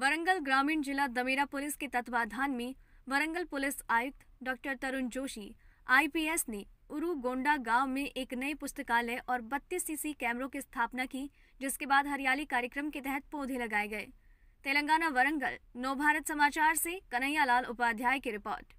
वरंगल ग्रामीण जिला दमेरा पुलिस के तत्वाधान में वरंगल पुलिस आयुक्त डॉक्टर तरुण जोशी आईपीएस ने उरु गोंडा गांव में एक नए पुस्तकालय और बत्तीस सीसी कैमरों की स्थापना की जिसके बाद हरियाली कार्यक्रम के तहत पौधे लगाए गए तेलंगाना वरंगल नवभारत समाचार से कन्हैयालाल उपाध्याय की रिपोर्ट